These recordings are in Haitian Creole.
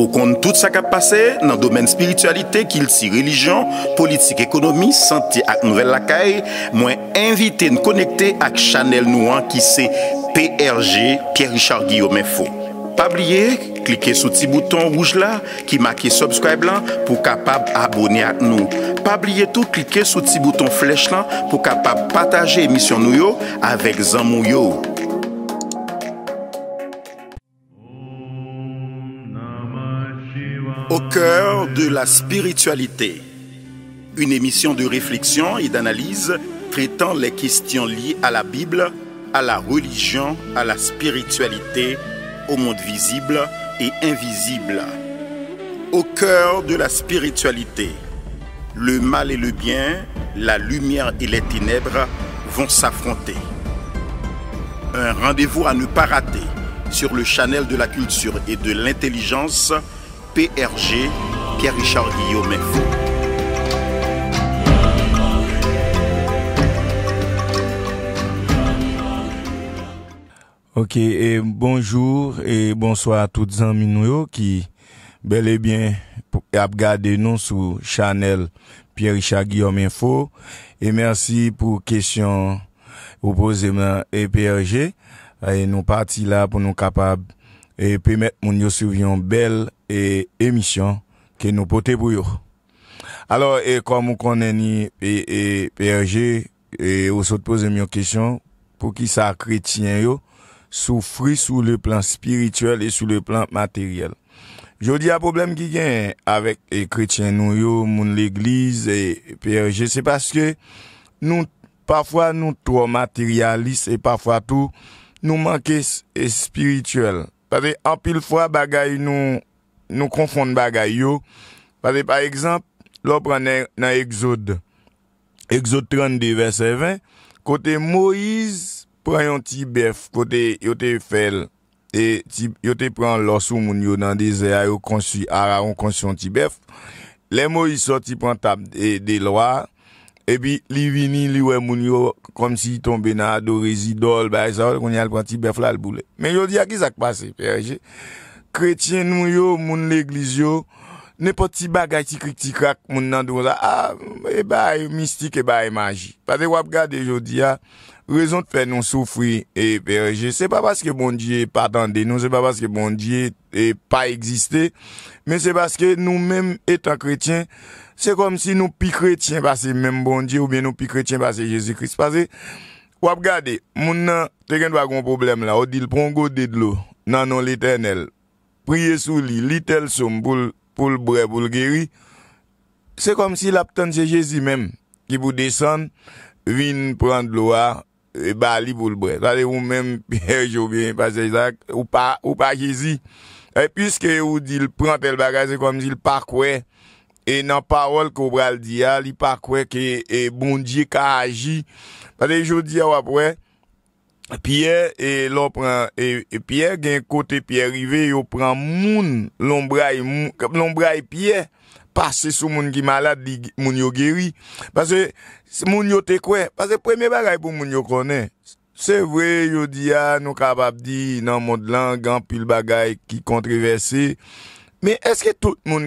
Ou kon tout sa kap pase nan domen spiritualite, kilti, religion, politik, ekonomi, santi ak nouvel lakay, mwen invite n konekte ak chanel nou an ki se PRG Pierre Richard Guillaume Fou. Pa blye, klike sou ti bouton rouj la ki make subscribe la pou kapab abone ak nou. Pa blye tou, klike sou ti bouton flech la pou kapab pataje emisyon nou yo avek zan moun yo. Au cœur de la spiritualité, une émission de réflexion et d'analyse traitant les questions liées à la Bible, à la religion, à la spiritualité, au monde visible et invisible. Au cœur de la spiritualité, le mal et le bien, la lumière et les ténèbres vont s'affronter. Un rendez-vous à ne pas rater sur le channel de la culture et de l'intelligence PRG, Pierre-Richard Guillaume Info. Ok, et bonjour et bonsoir à toutes amis qui bel et bien ap nous sur chanel Pierre-Richard Guillaume Info et merci pour question ou posez PRG PRG et nous partons là pour nous capables E pe met moun yo souvyon bel e emisyon ke nou pote pou yo. Alors, e kom moun konneni e PRG, e yo e, sot pose moun kesyon pou ki sa kretien yo soufri sou le plan spirituel e sou le plan materiel. Jodi a problem ki gen avèk e, kretien nou yo, moun l'eglise e PRG, se paske nou pafwa nou to materialis e pafwa tou nou manke spirituel. Pade, apil fwa bagay nou konfonde bagay yo. Pade, par ekzamp, lò pranè nan exod 32 verset 20. Kote Moïse pran yon tibef, kote yote fel, e yote pran lò sou moun yo nan deze a yon konsyon tibef. Lè Moïse sò ti pran tab de loa, epi li vini li wè moun yo kom si tombe nan adorizidol bay e sa wè kon yal bwanti beflal boule men yo di a ki sak pase perje kretien nou yo moun l'egliz yo ne poti bagay ti kriti krak moun nan do zan e bay e mistik e bay e magi pade wap gade yo di a rezon te fè nou soufri e perje se pa baske bon di e patande nou se pa baske bon di e pa egziste men se baske nou men etan kretien Se kom si nou pi kretjen pase, Mem bon di ou bien nou pi kretjen pase, Jezi kris pase, Wap gade, moun nan, Te gen dwa kon problem la, Ou dil prongo dedlo nan nan l'eternel, Priye sou li, Li tel som pou l'bre, pou l'geri, Se kom si la pton se Jezi men, Ki pou desan, Vin pran dlou a, E bali pou l'bre, Sa de ou men, Ou pa Jezi, E pwiske ou dil pran tel bagaj, Se kom si l parkwe, E nan parol ko bral diya li pa kweke e bondye ka aji Pade yo diya wapwe Pye gen kote pye rive yo pran moun Lombra e pye pase sou moun ki malade moun yo geri Pase moun yo te kwe Pase preme bagay pou moun yo kone Se vwe yo diya nou kabab di nan moun lan Gan pil bagay ki kontrivese Men eske tout moun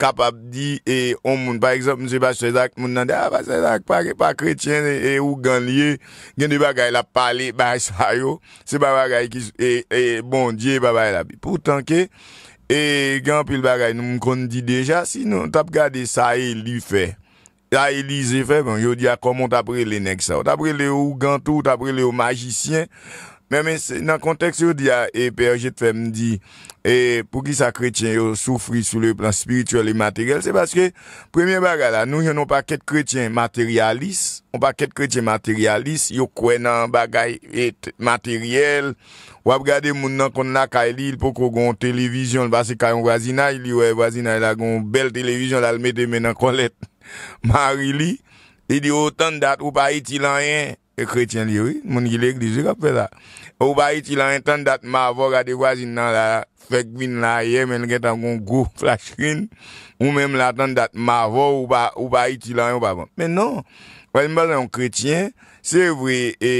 kapap di e om moun? Par exemple, Mse Bashezak, moun nan de, ah, Bashezak, pari pa kretyen e ou gan liye, gen de bagay la pale, ba sa yo, se ba bagay ki, e bon, diye ba bagay la bi. Poutan ke, e gan pil bagay nou mkondi deja, si nou tap gade sa e li fe, sa e li ze fe, bon, yo di a ah, komon tapre le nek sa. Tapre le ou gantou, tapre le ou majisyen, Men men nan kontekst yo di ya, e peye je te fe mdi, e pou ki sa kretien yo soufri sou le plan spiritual e materiel, se baske, premye bagay la, nou yonon pa ket kretien materialis, yon pa ket kretien materialis, yo kwen nan bagay et materiel, wap gade moun nan kon lakay li, il poko gon televizyon, basi kayon wazina, il li wè wazina, il la gon bel televizyon, lal me de men nan kon let mari li, il di wotan dat ou pa iti lan yen, E kretyen li wè, moun gilèk li zik apè la. Ou ba iti lan entan dat mavo gade wazin nan la fek bin la ye men gen tangon go flash screen. Ou mèm la entan dat mavo ou ba iti lan yon ba van. Bon. Mè nan, wè mba lan yon kretyen, se wè e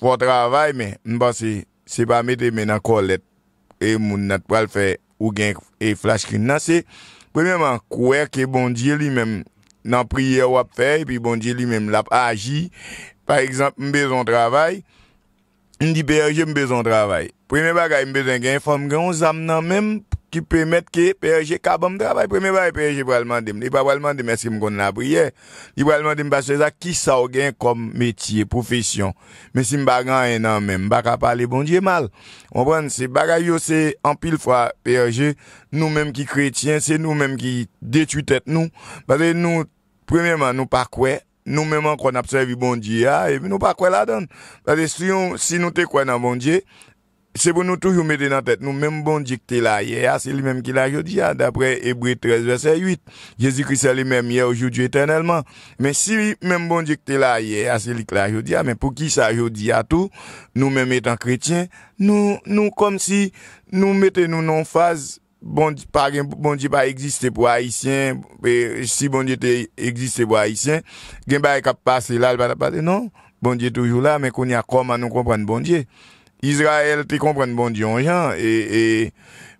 fò travay mè, mba se se ba metè mè nan kolet e moun nat pral fè ou gen e flash screen nan. Se, pwè mè man kouè ke bon diye li mèm nan priye wap fè, e pi bon diye li mèm lap aji. Par exemple, mbezon travay, mdi BRG mbezon travay. Premen bagay mbezon gen, fom gen, ou zam nan menm, ki premet ke BRG ka bom travay. Premen bagay, BRG pral mandem. Di pral mandem, eske m kon nan priye. Di pral mandem, basweza, ki sa ou gen kom metye, profesyon. Mesi m bagan enan menm, baka pale bon diye mal. Ompon, se bagay yo se ampil fwa BRG, nou menm ki kretyen, se nou menm ki detwitet nou. Pase nou, premen man nou parkwey, nous-mêmes encore n'a servi bon Dieu ah, et nous pas quoi là-dedans. Parce que si, nous te quoi dans bon Dieu, c'est pour nous toujours mettre dans la tête, nous ah, même bon Dieu qui là hier, c'est lui-même qui l'a aujourd'hui, ah, d'après Hébreu 13 verset 8. Jésus-Christ est lui-même hier, aujourd'hui, éternellement. Mais si même bon Dieu qui là hier, c'est lui qui l'a aujourd'hui, mais pour qui ça aujourd'hui à tout, nous-mêmes étant chrétiens, nous, nous comme si nous mettions nous en phase Bon Dje pa egziste pou Aisyen, si bon Dje te egziste pou Aisyen, gen ba ek ap pase la, non, bon Dje toujou la, men kon ya koman nou kompran bon Dje. Izrael te kompran bon Dje yon jan, e, e,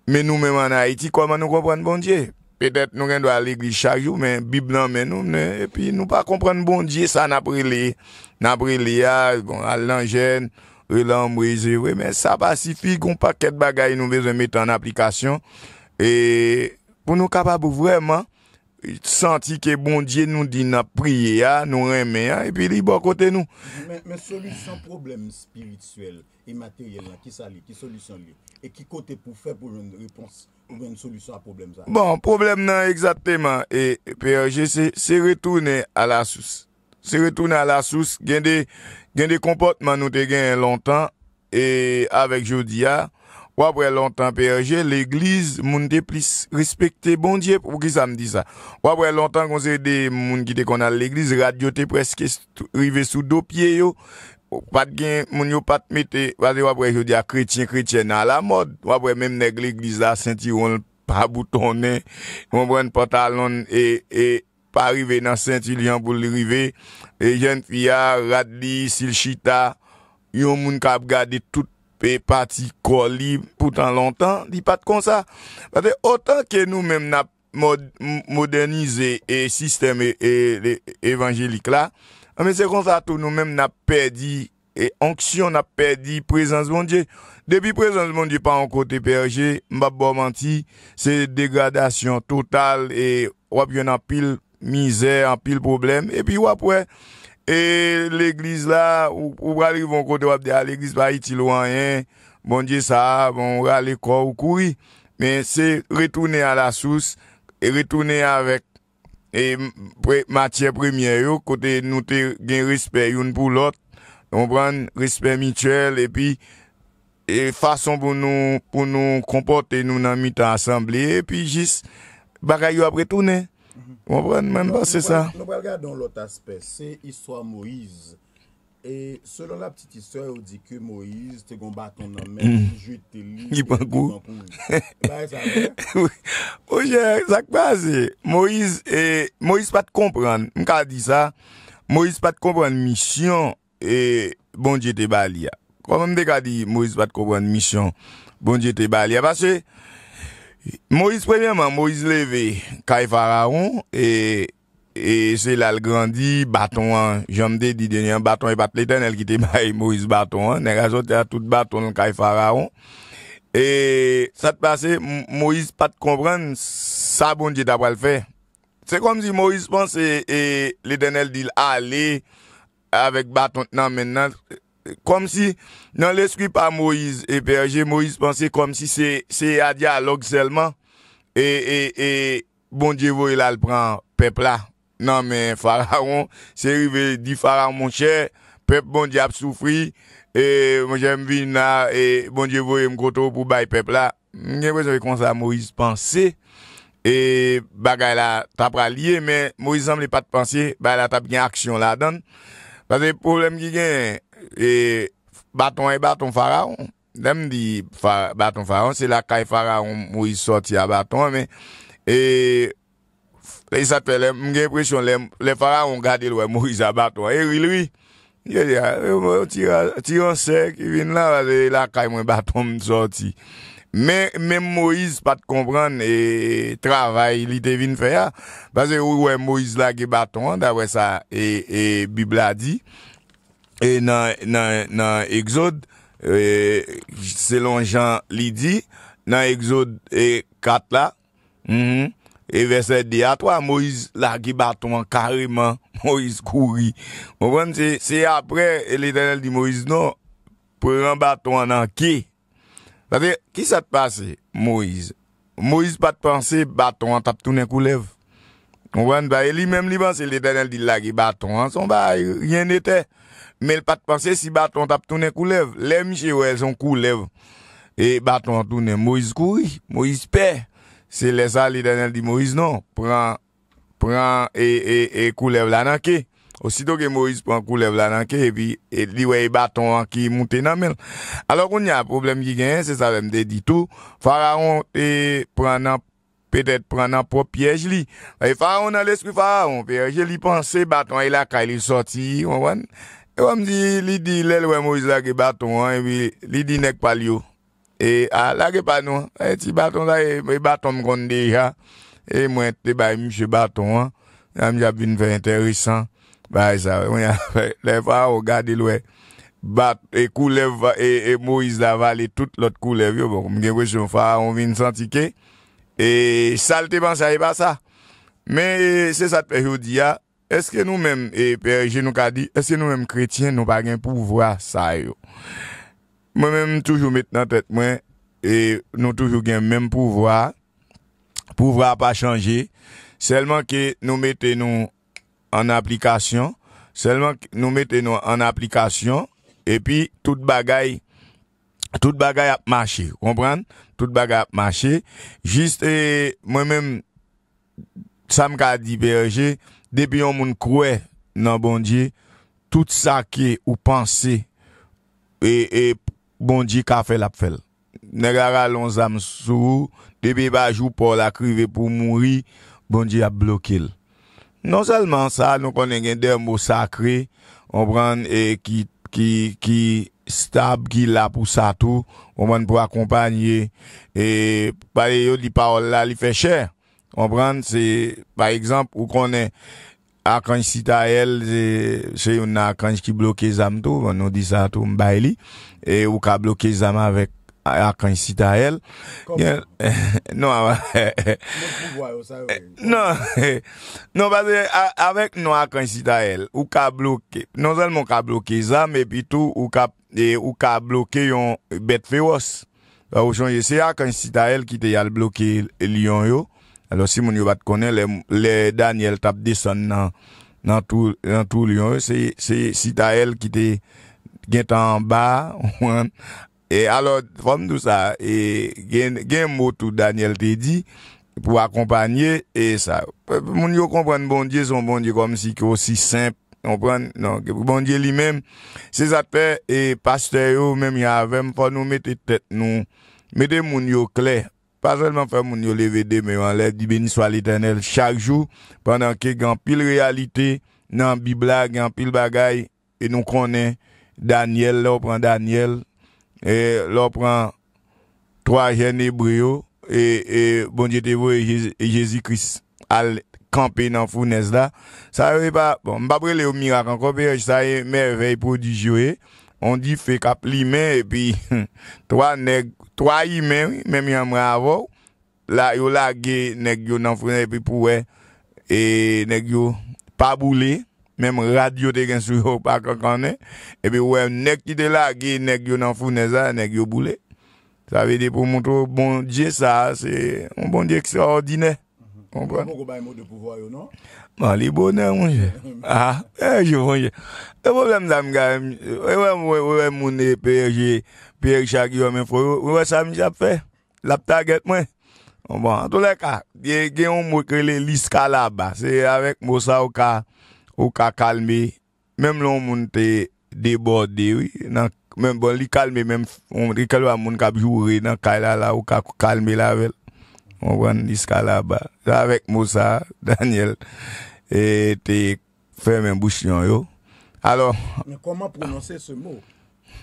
men nou men man Aiti koman nou kompran bon Dje. Petet nou ren do al eglise chak jou, men bib nan men nou, e pi nou pa kompran e, bon Dje sa napri li, napri li a, al lan jen, le lam breze, we, men sa basi fi kon pa ket bagay nou bezon metan aplikasyon, e pou nou kapabou vwèman, senti ke bon diye nou di na priye ya, nou reme ya, e pi li bo kote nou. Men solusyon probleme spirituel, imateryèl bon, la, ki solusyon li, e ki kote pou fè pou joun repons, pou joun solusyon a probleme sa. Bon, probleme nan eksatèman, e pe je se se retoune a la sous. Se retoune a la sous, gen de Gen de komportman nou te gen lontan e avek jodi a, wapwe lontan PRG, l'eglize moun te plis respekte bondye pou ki sa m di sa. Wapwe lontan kon se de moun ki te kon al l'eglize, radyo te preske rive sou do pie yo, pat gen moun yo pat mete, wapwe jodi a, kretien kretien nan la mod. Wapwe menm neg l'eglize la, senti yon pabouton nen, yon pren portalon e... e pa rive nan Saint-Ilyan pou li rive, e jen fia, Radli, Silchita, yon moun kap gade tout pe pati kolib pou tan lontan, di pat kon sa. Otan ke nou men na modernize e sistem e, evanjelik la, anme se kon sa tou nou men na pedi e anksyon na pedi prezans mondje. Depi prezans mondje pa an kote PRG, mba bomanti, se degradasyon total e wap yon apil mizer, apil problem, epi wapwe, e l'eglise la, ou wale yon kote wapde al, l'eglise ba iti louan yon, bon diye sa, bon wale kwa ou koui, men se retoune a la sous, e retoune avek, e matye premier yo, kote nou te gen risper yon pou lot, nou bran risper mituel, epi, e fason pou nou, pou nou kompote nou nan mitan asemble, epi jis, baka yon apretoune, Mwen pren mwen pas se sa. Nou prel gade don lot aspe se, iswa Moiz. E selon la ptit histoy ou di ke Moiz te gomba mm. ton ame, jute te li. Ni pan kou. Moiz pat kompren. M ka di sa. Moiz pat kompren misyon bonje te bali ya. Kwa mde ka di Moiz pat kompren misyon bonje te bon bali ya. Moïse prèvièman, Moïse leve Kay Fararon e se lal grandi baton an, jomde di denye an, baton e bat leten el ki te baye Moïse baton an, ne razote a tout baton Kay Fararon. E sa te pase Moïse pat kompren sa bonje da wale fe. Se kom si Moïse pense e leten el di alè avek baton nan men nan... kom si nan l'esprit pa Moïse e berje, Moïse panse kom si se bon a dialog selman e bon dievo e lal pran pep la nan men fararon se rive di fararon moun chè pep bon di ap soufri e moun jèm vin na e bon dievo e mkoto pou bay pep la mwen jèm kon sa Moïse panse e bagay la tapra liye men Moïse sanble pat panse bagay la tap gen aksyon la dan panse problem gen gen E, baton e baton faraon Dem di baton faraon Se la kay faraon Moise sorti a baton E Mge presyon Le faraon gade lwe Moise a baton E wiliwi Tira sek La kay mwen baton sorti Men Moise Pat kompran e, Travay li te vin faya Ouwe Moise la ge baton e, e bibla di E nan Exode, e, selon Jean Lydie, nan Exode 4 e, la, mm-hmm, e ve se de atwa Moïse lage baton kariman, Moïse kouri. Mwen se apre, l'Eternel di Moïse nou, preran baton nan ki. Sa te, ki sa te pase Moïse? Moïse pa te panse baton an tap tounen kou lev. Mwen ba, e li men li ban se l'Eternel di lage baton an, son ba, rien de te. Mel pa te panse si baton tap toune koulev. Lem che ou el son koulev. E baton toune Moïse koui. Moïse pe. Se le sa li danel di Moïse non. Pren e, e, e koulev la nanke. Osido ke Moïse pren koulev la nanke. E, e li ou e baton anke yi monte nanmel. Alok ou ni a problem yi gen. Se sa lem de di tou. Faraon e prenen. Petet prenen pou piyej li. Faraon nan le sku faraon. Je li panse baton e la ka. E li sorti. Wan wan. E wèm di li di lèl wè Moïse la ge baton e wè, wi, li di nek pal yo. E a la ge pa nou, e ti baton la, e, e baton mkonde ya. E mwen te baye msye baton wè, yamja bin fè interisan. Baye sa wè, mwen ya fè, lè fwa wè gade lwè, bat, e koulev, e Moïse la vali tout lot koulev yo. Mwen bon, gen wè si mwen fwa, mwen vin san tike, e salte ban chaye ba sa. Men e, se sa te fè yo di ya. Eske nou men, e P.R.G. nou ka di, eske nou men kretien nou pa gen pouvwa sa yo? Mwen men toujou met nan tet mwen, e nou toujou gen men pouvwa, pouvwa pa chanje, selman ke nou mette nou an aplikasyon, selman ke nou mette nou an aplikasyon, e pi tout bagay, tout bagay ap mache, kompran? Tout bagay ap mache, jist, e mwen men, sa m ka di P.R.G., Debe yon moun kwe nan bondye, tout sakye ou panse e, e bondye kafel apfel. Negara lon zam sou, debe bajou pou la krive pou mouri, bondye ap blokil. Non salman sa, nou konen gen de mou sakre, on bran e, ki stab ki la pou sa tou, on man pou akompanye, e pale yo di paol la li fechèr. Par exemple, ou konen akranj sita el, se yon akranj ki bloke zam tou, ou ka bloke zam avèk akranj sita el. Kompon? Non. Ah, non pou voyo sa yo. Non, avèk non akranj sita el. Ou ka bloke, non zèl moun ka bloke zam, e pi tou ou ka bloke yon bet fe wos. Se akranj sita el ki te yal bloke yon yo, alo si moun yo bat konen, le Daniel tap deson nan tou lyon, se sita el ki te gen tan ba, e alo fom dou sa, e gen moutou Daniel te di pou akompanye, e sa, moun yo kompran bondye son bondye komsi ki osi semp, non, bondye li menm, se zatepe, e paste yo menm yavem, pou nou mette tet nou, mette moun yo kler, Paswèlman fè moun yo levè demè yon lè dibe ni swa l'Eternel chak jou pandan ke gampil realite nan bi blag, gampil bagay e nou konè Daniel, lò pran Daniel e lò pran 3 jen ebreyo e bon jete vou e Jezikris al kampè nan founè zda Mbapre le ou mirak, ankon pe yo jisayè mè vey pou di jowe On di fe kap li men, e pi, towa nek, towa li men, men mi yon mre avok, la yo lage, nek yo nan fune, e pi pou we, e, nek yo, pa boule, menm radio te gen sou yo, pa kakane, e pi we, nek ki de lage, nek yo nan fune, zan, nek yo boule. Sa vede pou moun tro bon diye sa, se, moun bon diye ekse ordine. Mwen mwen go bay mwou de pou voy ou nou? Mwen bon, li bonè mwen jè. Ha, jè jè mwen jè. Mwen mwen mwen moun de peye jè, peye jè kiwa mwen fwo, mwen mwen sa mwen jè ap fwe? Lap ta get mwen? Mwen mwen. Tou le ka, gen mwen mwen kre le lisa ka la ba. Se avek mwosa wak kalme. Mwen mwen te debode, mwen mwen li kalme, mwen rikel wak mwen kab jure, nan ka la la wak kalme la vel. Mwen niska la ba. Avèk Moussa, Daniel, e te fè men bouchyon yo. Alors... Mwen koman prononsè se mò?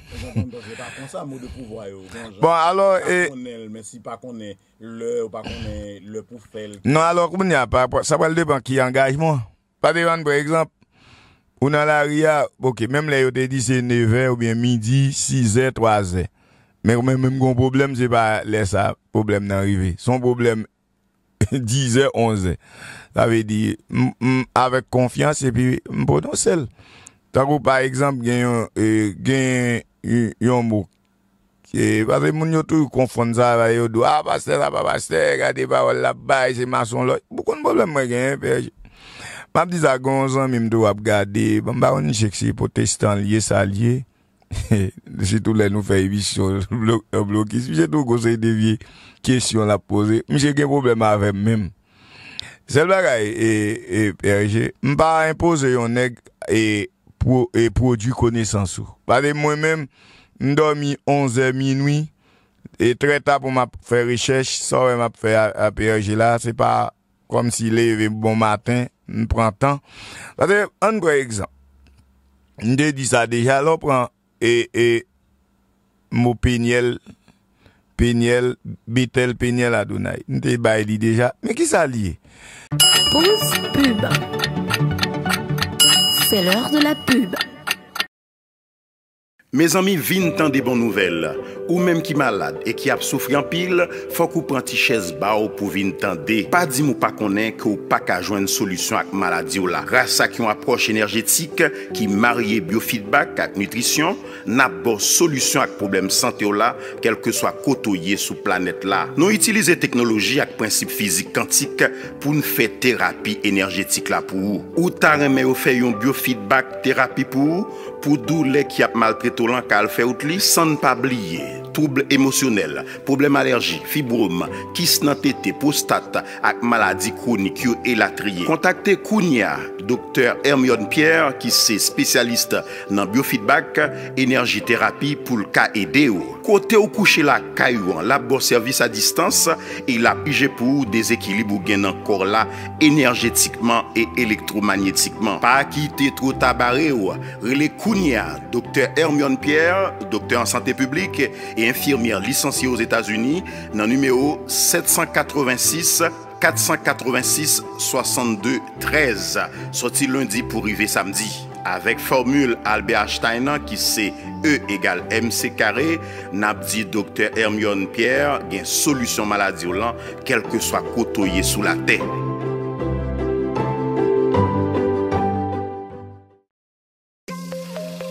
Mwen jè pa konsan mò de pouvo yo. Bon, alors... Mwen si pa konè lè ou pa konè lè pou fèl. Non, alors, mwen nyan pa. Sa wè lè de banki yon gajmò. Pade yon, brekzamp, ou nan la ria, mèm lè yon te di se nevè ou bè midi, si zè, toazè. Men mwen mwen kon problem se pa lè sa problem nan rive. Son problem 10è, 11è. Sa ve di, mwen avek konfians se pi mwen poton sel. Takou par ekzamp gen yon mou. Se vade moun yotou yon konfon za vay yo. Do apaste, apapaste, gade pa wala bay se mason lo. Mwen kon problem mwen gen. Mwen ap di sa konzan mwen mwen do ap gade. Mwen bon, baron njèk se protestan liye salye. se tou lè nou fè evisyon ou blokis, se tou gosey devye kesyon la pose, mi se gen problem avèm mèm. Sel baga e PRG, m pa impose yon neg e produ kone sansou. Pade mwen mèm, m dormi onze minoui e treta pou m ap fè rechèche sor m ap fè a PRG la, se pa kom si leve bon matin, m pran tan. Pade, an nou brey egzan, m dey di sa deja, lò pran et, et Mou pignel, Péniel, Bitel, Péniel Adonai. n'était pas dit déjà, mais qui ça lié? pub. C'est l'heure de la pub. Me zanmi vin tan de bon nouvel, ou menm ki malad e ki ap soufri an pil, fok ou pranti ches ba ou pou vin tan de. Pa di mou pa konen ki ou pa ka jwenn solusyon ak maladi ou la. Rasa ki yon aproche enerjetik ki marye biofeedback ak nutrisyon, nap bo solusyon ak problem sante ou la, kelke swa kotoye sou planet la. Non itilize teknologi ak prinsip fizik kantik pou nou fe terapi enerjetik la pou ou. Ou ta reme ou fe yon biofeedback terapi pou ou, pou dou lek yap malpreto lankal feout li. San pa blye, trouble emosyonel, problem alerji, fibrom, kis nan tete postat ak maladi kronik yo elatriye. Kontakte Kounia, doktèr Hermione Pierre, ki se spesyaliste nan biofeedback, enerjiterapi pou lka ede yo. Kote ou kouche la, kayou an lab bo servis a distans, e la pije pou ou dezekilib ou gen an kor la enerjetikman e elektromagnetikman. Pa ki te trotabare yo, relekou, Gounia, doktor Hermione Pierre, doktor en santé publique et infirmière licenciée aux Etats-Unis, nan numéro 786-486-6213, sorti lundi pou rive samedi. Avec formule Albert Einstein, qui sait E égale MC carré, n'abdit doktor Hermione Pierre y un solution maladie ou l'an, quel que soit cotoyé sous la tête.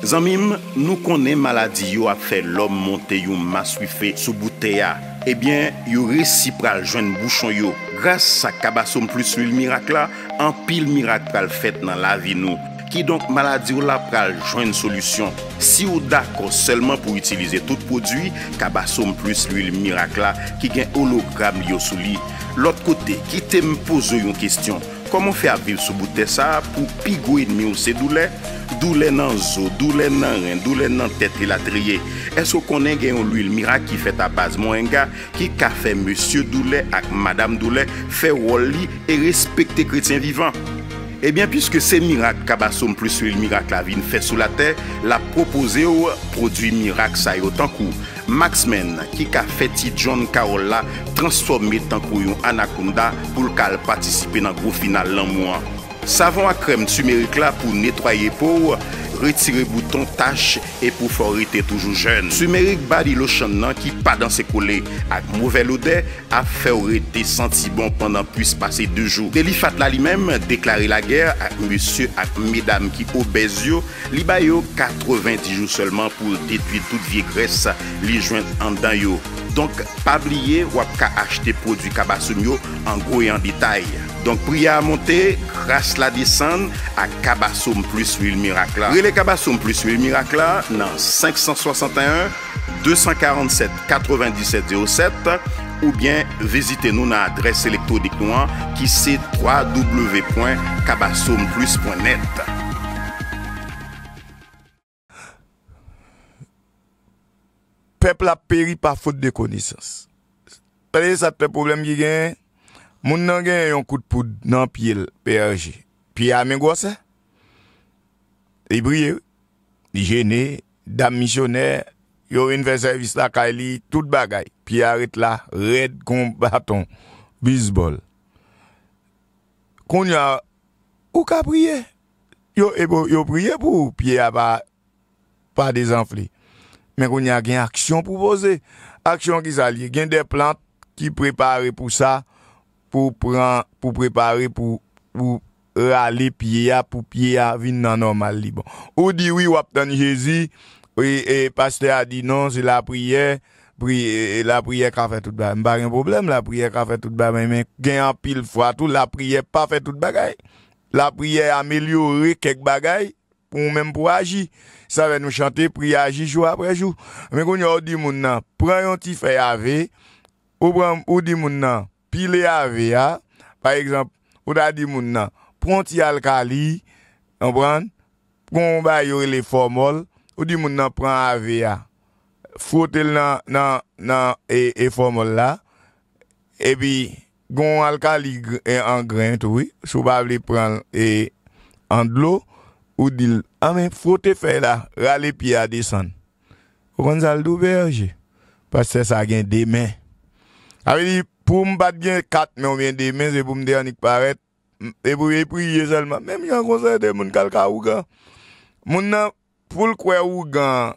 Zanmim, nou konen maladi yo ap fe lom monte yon maswife sou bouteya. Ebyen, yon resipral jwen bouchon yo. Gras sa kabasom plus l'huil mirakla, an pil mirakral fet nan lavi nou. Ki donk maladi ou la pral jwen solusyon. Si ou dako selman pou itilize tout poduy, kabasom plus l'huil mirakla ki gen hologram yosou li. L'ot kote, ki te mpoze yon kestyon. Koman fe aviv sou boute sa pou pigouin mi ou se doule? Doule nan zo, doule nan ren, doule nan tetri latriye. Esko konen gen yon luyil mirak ki fet apaz mwen nga ki ka fe monsye doule ak madame doule fe woli e respekte kretien vivan? Ebyen, eh piske se mirak kabasom plus yon luyil mirak la vin fet sou la te, la propose ou produy mirak sa yo tankou. Maxmen ki ka feti John Carolla transforme tan kouyon Anaconda pou lkal patisipe nan gro final lan mwen. Savon akrem tsu Merikla pou netwaye pou ou Retire bouton tache e pou fè orite toujou jen. Sumerik ba li lo chan nan ki pa dan se kole ak mouvel ode a fè orite senti bon pandan pwis pase 2 jou. Deli fatla li mem, deklare la ger ak monsye ak medam ki obez yo, li bayo 80 jou seulement pou detuit tout vie gres li jwen andan yo. Donk pabliye wap ka achete produ kabasoun yo an goye an detay. Donk priya a monte, rase la disan a Kabasom plus Vilmirakla. Prele Kabasom plus Vilmirakla nan 561-247-9707 ou bien vizite nou nan adres elektronik nou an ki c3w.kabasomplus.net Pepl a peri pa fote de kondisyons. Pele sa te pe problem gi gen... Moun nan gen yon kout poud nan piye l PRG. Piye a men gwa se? I briye, di jene, dam misyoner, yo inve servis lakay li, tout bagay. Piye a ret la, red kon baton, bisbol. Kon yon, ou ka briye? Yo e briye pou piye a ba, pa dezenfli. Men kon yon gen aksyon pou boze. Aksyon ki sali, gen de plant ki prepare pou sa, pour préparer, pour préparer pour pour rale pied ya pour pied nan normal li. Bon. Ou di oui ou Jésus, Jésus oui, et Pasteur a dit non, c'est la prière, la la prière ka fait tout bagay. pas gen problème la prière ka fait tout bagay, mais gen an pile fwa tout la prière pas fait tout bagaille La prière amelyore quelque bagaille pour même pour agir ça va nous chanter priye agir jour après jour mais y yo di moun nan, prend yon ti fait ave, ou, prend ou di moun nan, Di le ave ya. Par ekjamp, ou da di moun nan. Pronti alka li. An brand. Pronti alka li. Ou di moun nan pran ave ya. Frote nan e, e formol la. Ebi. Gon alka li en grain toui. Sou bab li pran e andlo. Ou di. Amen, ah, frote fe la. Rale pi ya desan. Ranzal do berje. Pas se sa gen demen. Awe di. pou m bad gen kat men ou ven de, men se pou m de anik paret, e pou e priye selman, men mi an konser de moun kalka Ougan, moun nan pou l kwe Ougan,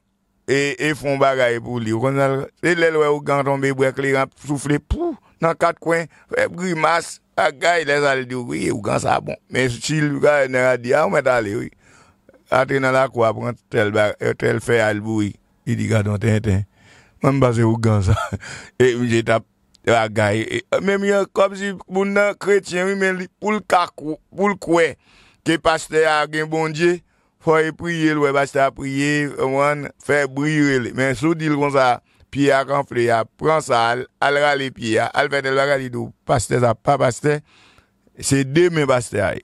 e, e fon bagay pou li, e l elwe Ougan tombe, pou ek li an souffle pou, nan kat kwen, pou e y mas, a gay les al di ou, e Ougan sa bon, men si chile ou ka, e nera di, a ou met al li ou, ati nan la kwa, pou an e tel fe al bou, e di gado ten ten, men bas e Ougan sa, e ou jeta, Mèm yè kom si moun nan kretyen wè men li pou l kwae ke paste a gen bon dje, fò e priye l wè paste a priye, fè briye l. Mèm sou dil kon sa piye a konfle ya, pran sa al rale piye, al ven el wè rale di dou, paste a pa paste, se de mèm paste a e.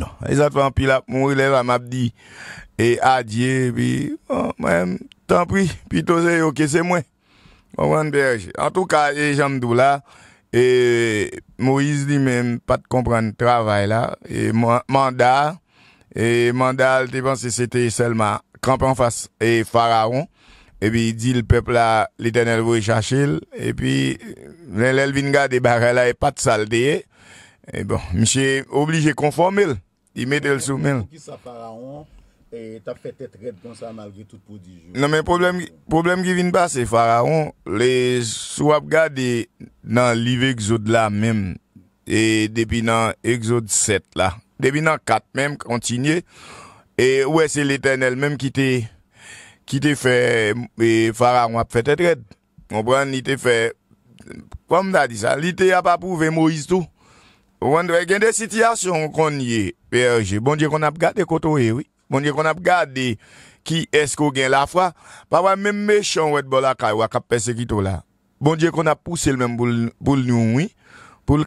Non, e zatvan pi la moun rile la mabdi e adye pi, oh, mèm tan pri, pi toze yo ke se mwen. Mwen berj, an tou ka e jen mdou la, mo yis di men pat kompren travay la, e manda, e manda al te bansi se te selman krampan fas e fararon, e bi di l pepla litenel vwe chachil, e bi ven l elvinga de bare la e pat saldeye, e bon, mi se oblige konformil, di metel soumel. Mwen berj, an tou ka jen mdou la, mo yis di men pat kompren travay la, E ta fè tè tred kon sa ma vye tout pou di joun. Nan men problem ki vin ba se faraon, le sou ap gade nan live exode la men, e depi nan exode 7 la, depi nan 4 men kontinye, e wè se l'Eternel men ki te fè, e faraon ap fè tè tred. Mwen bran ni te fè, kwa m nan di sa, li te ap apou ve Moïse tou, wè gen de sityasyon kon yè, pe jè bon dje kon ap gade koto e wè. Bon diye kon ap gade ki esko gen la fwa Pa wè mèm mechon wèd bol akay wak ap pesekito la Bon diye kon ap puse lè mèm pou l'nyon wè Poul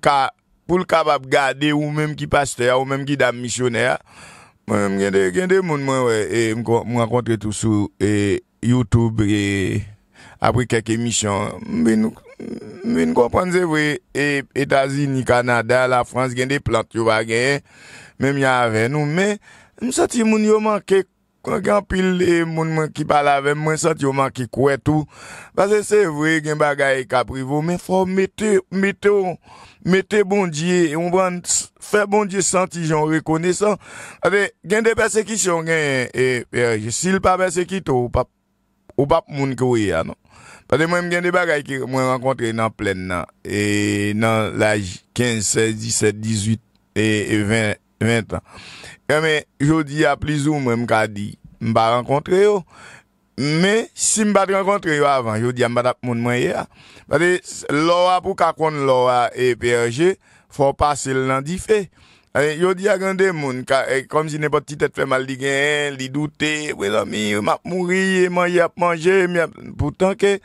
kab ap gade ou mèm ki paste ya ou mèm ki dam mishonè ya Mwen gen de moun mwen wè Mwen akontre tout sou Youtube Apre keke mishon Mwen konprenze wè Etazini, Kanada, la Frans gen de plant yo wè gen Mwen mwen avè nou mè Mwen santi moun yon manke Kwa gen pil le moun man ki pala ve Mwen santi yon manke kwe tou Pase se vwe gen bagay kaprivo Men fwa mette Mete bon diye Fè bon diye santi joun rekone sa Pase gen de persekisyon e, e, e, Si l pa persekisyon Ou pap moun kowe ya non. Pase mwen gen de bagay Ki mwen renkontre nan plen nan Nan laj 15, 16, 17, 18 Et 20 an Ya eh, men, jodi a plizou mwen mka di, mba renkontre yo. Men, si mba renkontre yo avan, jodi a mba dap moun mwen ye a. Mwen de, lora pou kakoun lora e PRG, fwa pa sel nan di fe. Mwen eh, de, jodi a gande moun, eh, kom si ne poti tete fe mal di gen, li dute, mwen ap mouri, mwen ye ap manje, mwen ap poutanke.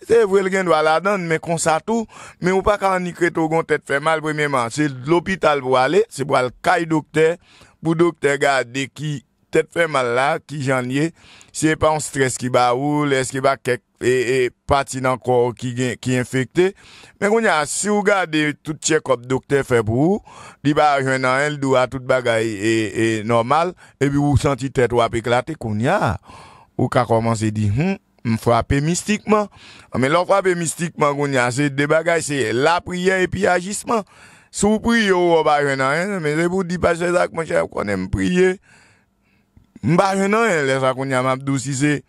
Se vwen gen dwa la dan, mwen konsa tou, mwen ou pa kan ni kreto gon tete fe mal bremenman. Se lopital pou ale, se pou ale kay doktèr. Pou doktè gade ki tèt fè mal la, ki jan liye, se yè pa yon stres ki ba ou, les ki ba kek, e, e pati nan kor ki infekte. Men goun ya, se yon gade tout tèt kop doktè fè pou ou, di ba jwen nan el dou a tout bagay e, e normal, e bi ou senti tèt wap e klate, goun ya. Ou ka komanse di, hmm, m fwap e mistikman. Men lò fwap e mistikman goun ya, se de bagay se la prien epi agisman. Sou pri yo wou wou baje nan yon, eh? men se pou di bache zak mwen chèp konen m priye, m baje nan yon, eh? lè sa kon yaman ap dousise,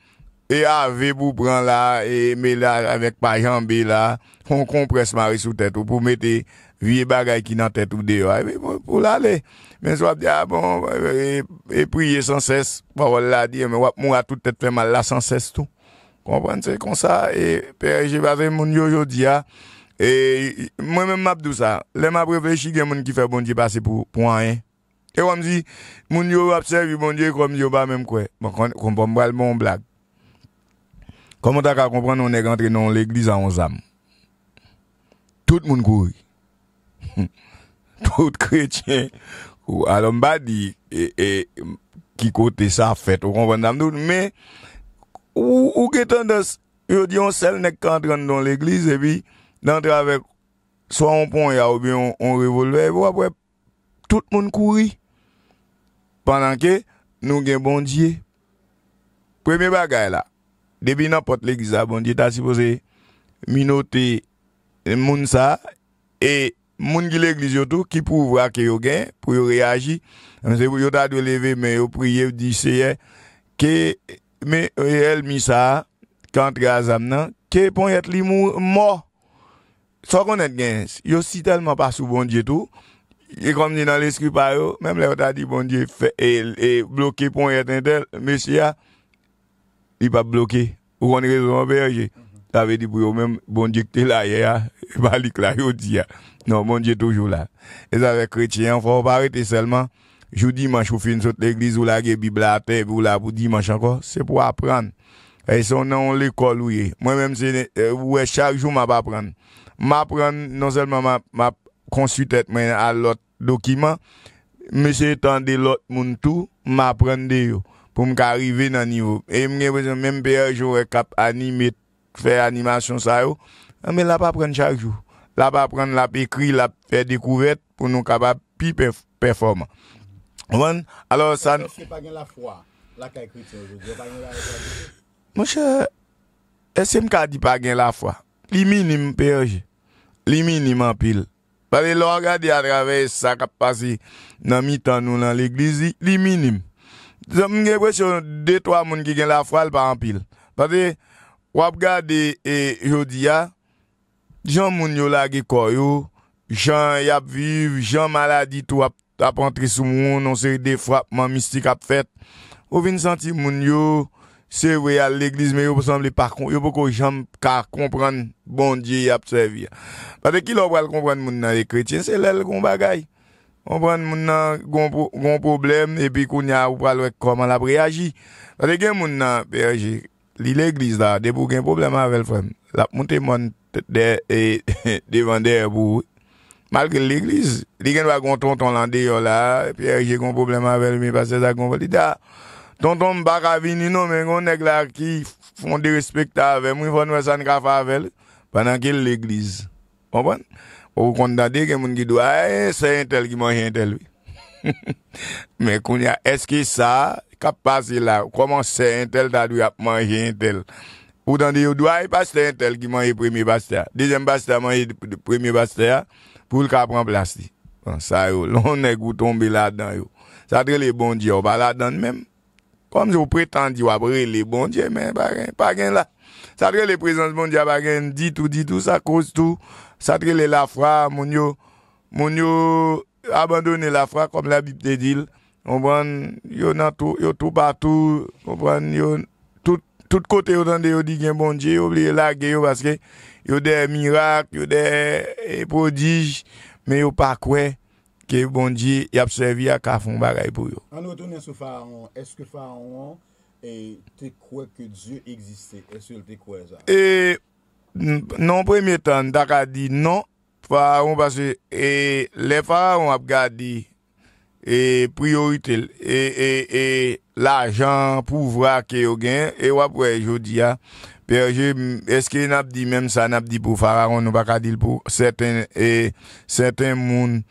e ave pou pran la, e me la avèk pa janbe la, kon kompres ma re sou tèt ou pou mette vie bagay ki nan tèt ou deyo, pou lale, men so ap diya ah, bon, e, e, e priye san sès, m wap mou a tout tèt fèman la san sès tou, konpren, se kon sa, e pere je baze moun yo yo diya, ah. E mwen men map dou sa. Le map reflechi gen moun ki fe bon diye pase pou an en. E wam zi, moun yo apsevi bon diye kom yo ba menm kwe. Bon, bon, mwen kompon mwal bon blag. Koman ta ka kompon nou nek antren nou l'eglize an zanm. Tout moun kouy. Tout kretjen. Ou alon ba di, e, e, ki kote sa fet. Ou kompon damdoun. Men, ou ke ton dos, yo diyon sel nek antren nou l'eglize epi, dantre avek so an pon ya ou bi an revolver, pou e apwe, tout moun kouri, pandan ke nou gen bondye. Premi bagay la, debi nan pot leglisa bondye, ta si pose minote e, moun sa, e moun gile glisyotou, ki pou vwa ke yo gen, pou yo reagi, anse pou yo ta dwe leve, men yo priye, di seye, ke men reel mi sa, kant gazam nan, ke pon yet li mou mou, So kon net gen, yo si telman pa sou bondye tou, e kom di nan l'eskrip a yo, mem le yo ta di bondye, e, e bloke pon eten tel, mesya, i pa bloke, ou kon rezon an peye je, ta ve di pou yo, bon di kte la ye ya, e balik la yo di ya, non bondye tou jou la, e zave kretien, fò ou parete selman, jou dimanj pou fin sot l'eglize ou la ge, bibla a te, ou la pou dimanj anko, se pou apren, e son nan l'ekol ou ye, mwen menm se, e, ou e chak jou ma pa apren, Ma pren, non selman ma konsutet men a lot dokiman, mese tan de lot moun tou, ma pren de yo, pou mka arrive nan yon. E mwen gen wese, men mpej yo re kap animate, fè animation sa yo, anmen la pa pren chak jou. La pa pren la pekri, la pek fè dekouvet, pou nou kapap pi performan. Wan, alo san... Mwen se mka di pa gen la fwa, li minim pereje, Li minim anpil. Pade lo a gade a travez sa kap pase nan mitan nou nan l'eglisi, li minim. Zaman gen gwe sou de twa moun ki gen la fwal pa anpil. Pade wap gade e yodi ya, jan moun yo la ge koyo, jan yap viv, jan maladi tou ap antri sou moun, non se de frapman mistik ap fet, ou vin santi moun yo. sewe al l'Eglise, men yo pou samle par kon, yo pou kon jam ka kompran bon diye ap sevi. Pate ki lopal kompran moun nan lè kretien, se lè l kon bagay. Kompran moun nan goun problem, epi kou nya wopal wèk koman l ap reagi. Pate gen moun nan, l l'Eglise la, de pou gen problem avèl fèm, l ap moun te moun e, devan der pou, malke l l'Eglise, li gen wak goun ton ton lande yo la, pi erge goun problem avèl, mi pase zak goun valida. Ton ton bak avini nou men, kon nek la ki fonde respektave, mwen fonde wè san ka favel, panan ki l'eglize. Opan? Ou kon dade ke moun ki dwa, ah, eh, se entel ki manje entel we. Men kon ya eske sa, ka pase la, koman se entel ta dwe ap manje entel. Ou dande yo dwa, ah, e paste entel ki manje premi baste ya. Dezem baste ya manje premi baste ya, pou l ka pran plasti. Bon, sa yo, lon nek ou tombe la dan yo. Sa tre le bon di yo, pa la dan menm. Kom yo preten di wabre le bonje men bagen la. Sa dre le prezen bonje bagen, di tou, di tou, sa kouse tou. Sa dre le lafwa, moun yo, moun yo abandone lafwa kom la bipte dil. Omban, yo nan tou, yo tou patou, omban, yo, tout kote yo dande yo di gen bonje, yo ble lage yo baske, yo de mirak, yo de eh, prodij, men yo pa kwey. Ke bon di, y ap sevi a kafon bagay pou yo. An nou tonen sou fararon, eske fararon e, te kwe ke djou egziste? Eske l te kwe zan? E, nan premye tan, daka di nan fararon. E, le fararon ap gadi priyo itil. E, la jan pou vwa ke yo gen, e wapwe jodi ya. Perje, eske nap di menm sa, nap di pou fararon, nou baka dil pou seten e, moun.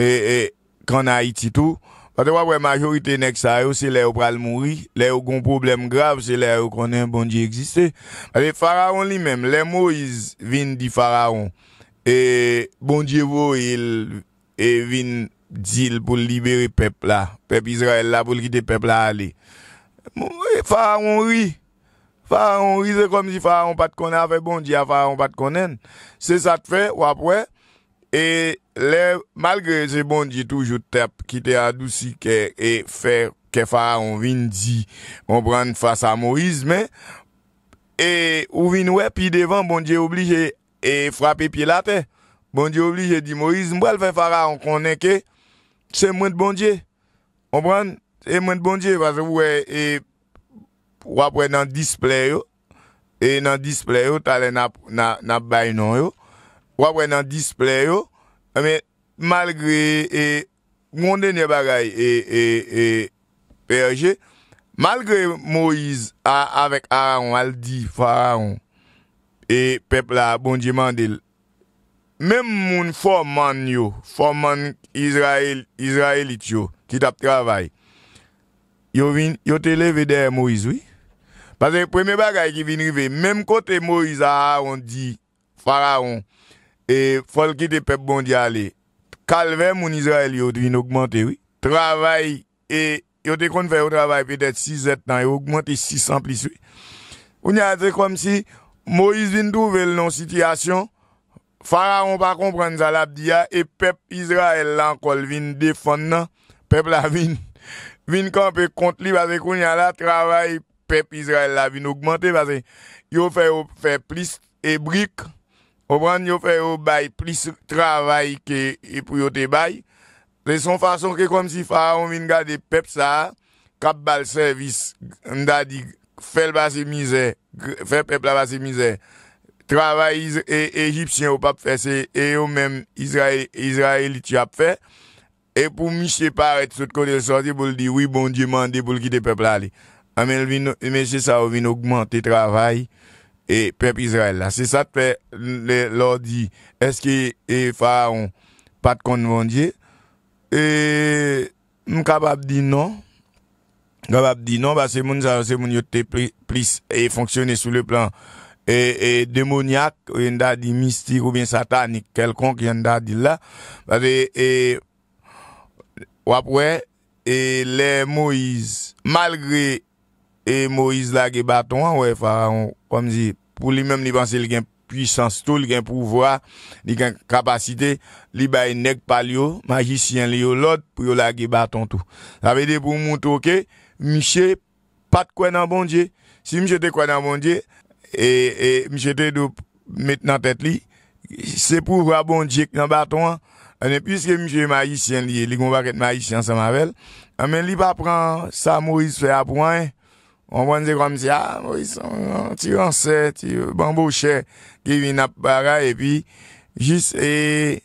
et, quand Haïti tout, parce que la majorité pas ça c'est là où pral mourir, là où un problème grave, c'est là où connaît bon Dieu existé. Parce pharaon lui-même, les Moïse viennent dit pharaon et bon Dieu il et vient dit pour libérer peuple là, peuple Israël là pour quitter peuple là aller. Pharaon rit. Pharaon rit, c'est comme si pharaon pas de connaît bon Dieu, pharaon pas de connaît. C'est ça que fait ou après E malgre se bondje toujou tep, ki te adousi ke e fara on vin di, on bran fasa Moriz, e ou vin we pi devan, bondje oblije e frapi pi la te, bondje oblije di Moriz, mwen fè fara on konen ke, se mwen bondje, on bran se mwen bondje, e wapwe nan display yo, e nan display yo, wapwe nan display yo, wapwen nan display yo, mais malgré et mon dernier bagay et et et PRG, malgré Moïse a, Aaron Aldi al di peuple e peuple Dieu mandel, même mon forman yo, forman Israël Israélite yo, qui tap travail yo, vin, yo te levé der Moïse, oui? que premier bagay qui vin rive, même kote Moïse a dit di Pharaon et faut quitter peuple bon Dieu aller. Calvaire mon Israël yo dû augmenter oui. Travail et yo te kon faire au travail peut-être 6 ans et augmenter 600 plus oui. On y a c'est comme si Moïse vient trouver une situation Pharaon pas comprendre ça l'abdia et peuple Israël là encore vient défendre peuple la vient vient camper contre lui parce qu'on y a là travail peuple Israël là vient augmenter parce que yo fait fait plus et briques Ou bran yo fè yo bay, plis travay ke e pou yo te bay. Se son fason ke kon si fwa, on vin gade pep sa, kap bal servis, nda di, fèl ba se mizè, fè pep la ba se mizè. Travay e, egipsyen ou pap fè se, e yo men Israelit yap fè. E pou miche paret sot kode sot, e bou l di, oui bon di man de bou l ki de pep la li. A men l vine, men chè sa, ou vine augmente travay, E pep Israel la, se sa te fe lor di, eske e fa an pat konvandye, e mkabab di non, mkabab di non, ba se moun yo te plis, e fonksyonne sou le plan, e, e demonyak, ou yon da di mistik, ou bien satanik, kelkonk yon da di la, ba de, e, wapwe, e le Moïse, malgre, e Moïse la ge baton an, pou li mèm li panse li gen puissance tou, li gen pouvoi, li gen kapasite, li baye nek pal yo, majisyen li yo lod, pou yo la ge baton tou. Sa vede pou moun touke, Miche pat kwen nan bondje, si Miche te kwen nan bondje, e Miche te do met nan tet li, se pouwa bondje ki nan baton an, ane pwiske Miche majisyen li, li kon baket majisyen sa mavel, ane li pa pran sa Moïse fe apou ane, On banze kwa msi a, ti yon se, ti yon banbo che, ki vin ap bagay, epi, jis, e,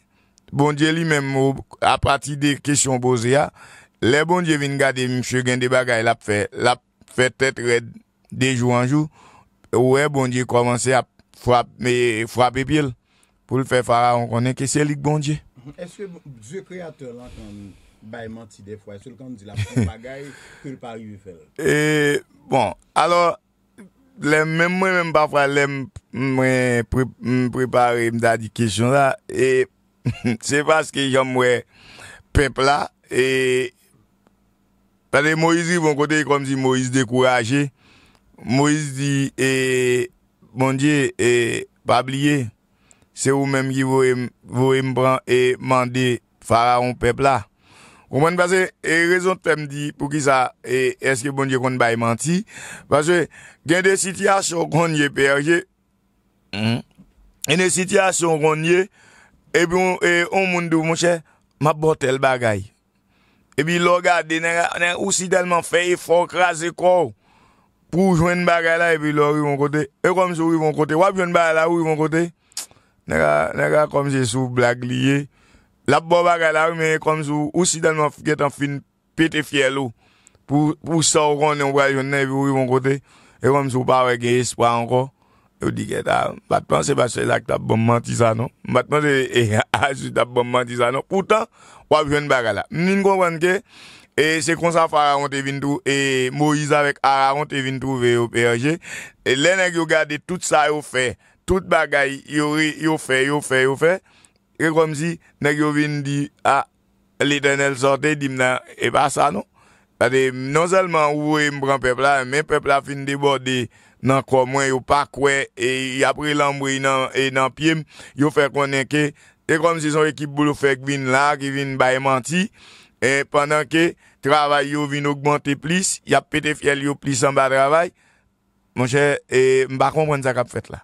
bondye li menmou, apati de kesyon boze ya, ah, le bondye vin gade, msye gen de bagay, la pfe, la pfe tet red, de jou an jou, ou e bondye kwa manse a fwape, me fwape pil, pou l fe fara, on konen kesye lik bondye. E se, dje kreator la kwa msi? Ba e manti de fwa, sol kan di la pou bagay Prepari ou e fel Bon, alor Mwen mwen pa fra lèm Mwen prepari Mwen da di kèchon la Se paske jom mwen Pepla Pède Moïse yon kote Kom si Moïse dekouraje Moïse di Mon diye Babliye Se ou mwen mwen mwen mwende Faraon pepla Ou mwen pase, e rezon te mdi pou ki sa, e eske bonye kon bay manti. Pase, gen de siti a son konye perje, ene siti a son konye, epi ou moun do moun chè, ma bote l bagay. Epi lo gade, ane ou sidalman feye fok raze kou, pou jwen bagay la epi lo yon kote. E kom se yon kote, wap jwen bagay la yon kote, nega kom se sou blag liye, La bo bagala ou menye kom sou, ou si dan mwen fike tan fin pete fiel ou, pou sa ou kon yon waj yon nevi ou yon kote, e kom sou pa weke espwa anko, yo e dike ta, batman se ba se lak ta bom manti sa non, batman se e a azu ta bom manti sa non, ou ta wab yon bagala. Min kon wanke, e se konsa fwa a rante vintou, e Moisa vek a rante vintou ve yo pe anje, e lene yo gade tout sa yo fe, tout bagay yo fe, yo fe, yo fe, yo fe, E komzi, nèk yo vin di a ah, l'eternel sote dim nan e basa non. Pade, non zèlman ouwe mbran pepla, men pepla fin debo de nan kwa mwen yo pa kwe, e apre lanmwe e nan piem, yo fè konnen ke. E komzi, son ekip bolo fèk vin la, ki vin baye manti, e pandan ke travay yo vin augmante plis, yap pete fiel yo plis an ba travay. Mon chè, e mba konpwen zaka pwet la.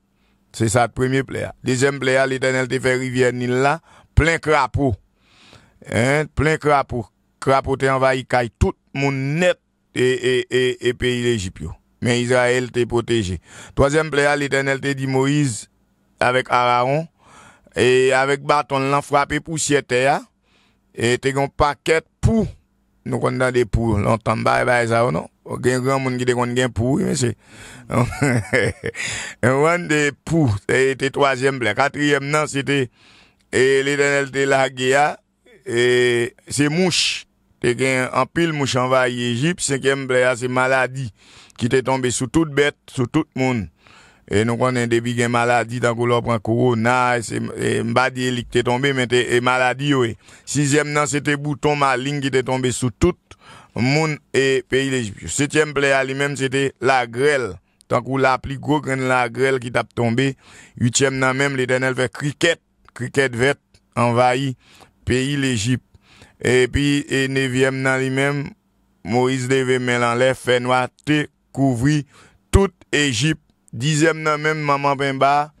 Se sa premye pleya. Dezem pleya, li tenel te fe rivyenil la. Plen krapou. Plen krapou. Krapou te anva yi kay. Tout moun net e peyi lejipyo. Men Israel te poteje. Tozem pleya, li tenel te di Moise avek Araron e avek Barton lan frape pou siye te ya. E te gon paket pou Nou kon dan de pou, lontan bay bay sa ou nou, gen gen moun ki te kon gen pou, men se. Mwen de pou, te troasyem ble, katriyem nan se te, e litenel te la geya, e, se mouch, te gen anpil mouch anva yejip, se kem ble a se maladi, ki te tombe sou tout bet, sou tout moun. et nous connaissons depuis qu'il y maladie dans le corona, c'est e Mbadi qui est tombé, mais c'est e maladie, oui. Sixième, c'était bouton maligne qui était tombé sous tout le monde et le pays d'Égypte. Septième plaie, lui-même, c'était la grêle. Tant qu'on l'a plus gros la grêle qui t'a tombé. Huitième, non, même, l'éternel fait cricket, cricket vert, envahi, pays l'Égypte. Et puis, et neuvième, non, lui-même, Moïse devait mettre en l'air, fait noir, te couvrir toute Égypte. Dizem nan men, maman ben ba,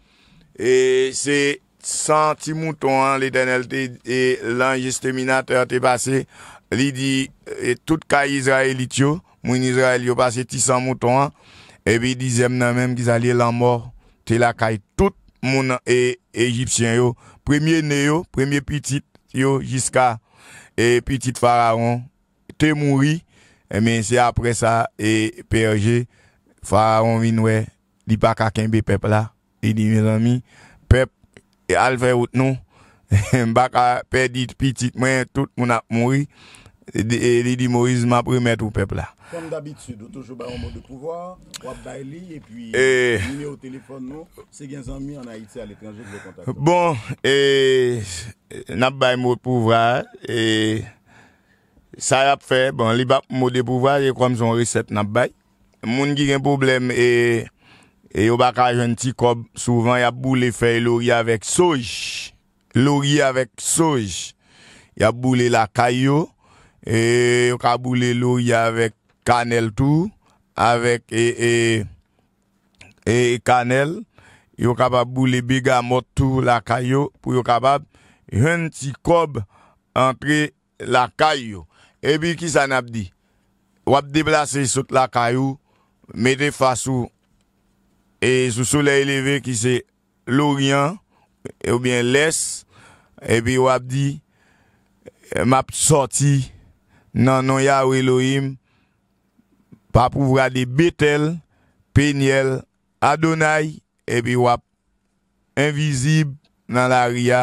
e se 100 ti mouton an, le denelte, e lan jeste minate an te pase, li di, e tout kaye Israel it yo, moun Israel yo pase ti 100 mouton an, e bi dizem nan men, gizalye lan mor, te la kaye tout moun e Egipsyen yo, premye ne yo, premye pitit yo, jiska, e pitit fararon, te mouri, men se apre sa, e perje, fararon vinwe, li bak a kenbe pep la, li di men zanmi, pep e alvey out nou, bak a pedit pitit, mwen tout moun ap mouri, e e li di mouri zman premet ou pep la. Kom d'abitud, ou toujou bayon mou de pouvoir, wap bay li, e puis mimi ou telefon nou, se gen zanmi an a iti al etranjouk le kontak. Bon, e, nap bay mou de pouvoir, e, sa yap fe, bon, li bak mou de pouvoir, e kom zon resep nap bay, moun ki gen poublem, e, E yo baka jen ti kob souvan ya boule fè lori avèk soj. Lori avèk soj. Ya boule lakay yo. E yo ka boule lori avèk kanel tou. Avèk e, e, e, e kanel. Yo ka bab boule biga mot tou lakay yo. Pou yo ka bab jen ti kob antre lakay yo. E bi ki san ap di. Wap deplase sot lakay yo. Mede fwa sou. E sou soule eleve ki se loryan, e ou bien les, e bi wap di, map sorti nan nou ya ou Elohim, pa pou vwa de Betel, Peniel, Adonay, e bi wap invizib nan la ria,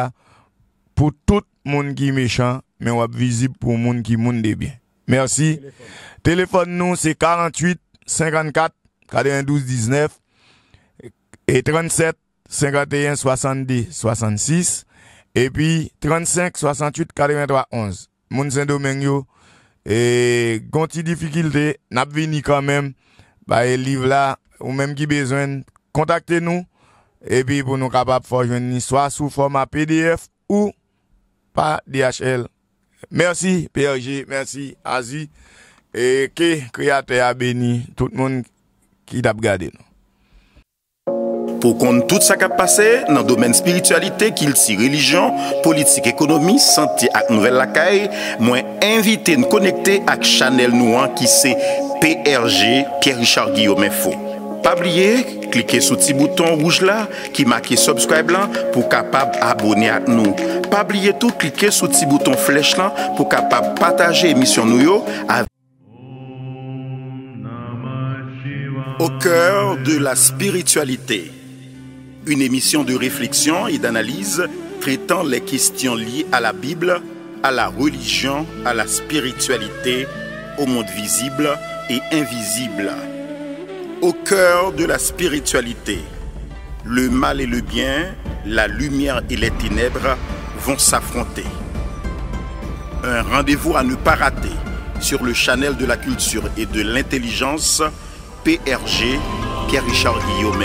pou tout moun ki mechan, men wap vizib pou moun ki moun debyen. Mersi. Telefon nou se 48 54 92 19, 37 51 60 66 35 68 43 11 Mounzendo Menyo Gonti Difikilite Napveni Kamem Ba e liv la ou menm ki bezwen Kontakte nou E pi pou nou kapap forjweni Soa sou forma PDF ou Pa DHL Mersi PRG, mersi AZI E ke kreatè abeni Tout moun ki tap gade nou Pou kon tout sa kap pase nan domen spiritualite, kil ti religion, politik ekonomi, santi ak nouvel lakay, mwen invite n konekte ak Chanel Nouan ki se PRG Pierre-Richard Guillaume Fou. Pabliye, klike sou ti bouton rouge la ki maki subscribe la pou kapab abone ak nou. Pabliye tou, klike sou ti bouton flech la pou kapab pataje emisyon nou yo avan. O KÖR DE LA SPIRITUALITE une émission de réflexion et d'analyse traitant les questions liées à la Bible, à la religion, à la spiritualité, au monde visible et invisible. Au cœur de la spiritualité, le mal et le bien, la lumière et les ténèbres vont s'affronter. Un rendez-vous à ne pas rater sur le channel de la culture et de l'intelligence, PRG, Pierre-Richard Guillaume